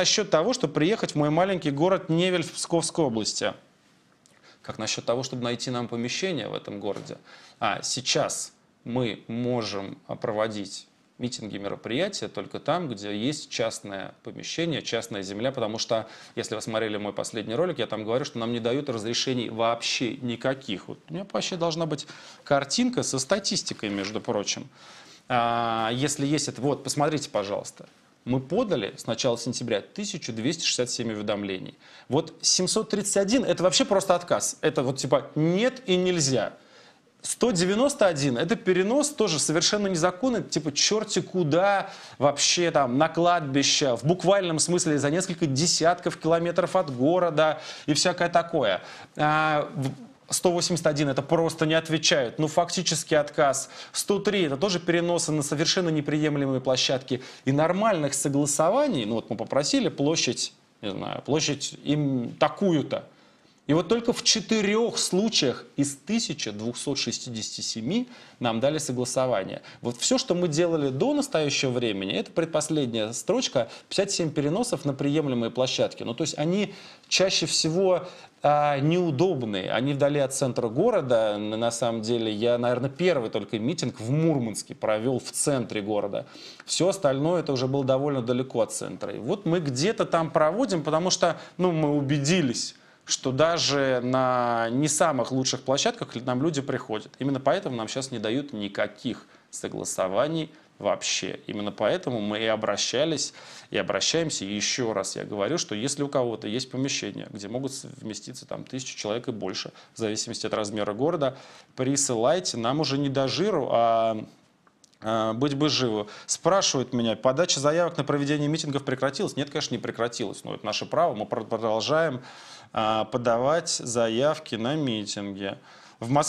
насчет того, чтобы приехать в мой маленький город Невель в Псковской области? Как насчет того, чтобы найти нам помещение в этом городе? А сейчас мы можем а, проводить митинги, мероприятия только там, где есть частное помещение, частная земля, потому что, если вы смотрели мой последний ролик, я там говорю, что нам не дают разрешений вообще никаких. Вот у меня вообще должна быть картинка со статистикой, между прочим. А, если есть это, вот, посмотрите, пожалуйста мы подали с начала сентября 1267 уведомлений. Вот 731 – это вообще просто отказ. Это вот типа «нет» и «нельзя». 191 – это перенос тоже совершенно незаконный, типа черти куда, вообще там на кладбище, в буквальном смысле за несколько десятков километров от города и всякое такое. А, 181 это просто не отвечают, ну фактически отказ. 103 это тоже переносы на совершенно неприемлемые площадки. И нормальных согласований, ну вот мы попросили площадь, не знаю, площадь им такую-то. И вот только в четырех случаях из 1267 нам дали согласование. Вот все, что мы делали до настоящего времени, это предпоследняя строчка, 57 переносов на приемлемые площадки. Ну, то есть они чаще всего а, неудобные. Они вдали от центра города. На самом деле, я, наверное, первый только митинг в Мурманске провел в центре города. Все остальное это уже было довольно далеко от центра. И вот мы где-то там проводим, потому что ну, мы убедились, что даже на не самых лучших площадках нам люди приходят. Именно поэтому нам сейчас не дают никаких согласований вообще. Именно поэтому мы и обращались, и обращаемся. И еще раз я говорю, что если у кого-то есть помещение, где могут вместиться там тысячу человек и больше, в зависимости от размера города, присылайте нам уже не до жиру, а Э, быть бы живо. Спрашивают меня, подача заявок на проведение митингов прекратилась? Нет, конечно, не прекратилась, но это наше право, мы продолжаем э, подавать заявки на митинги. В Москве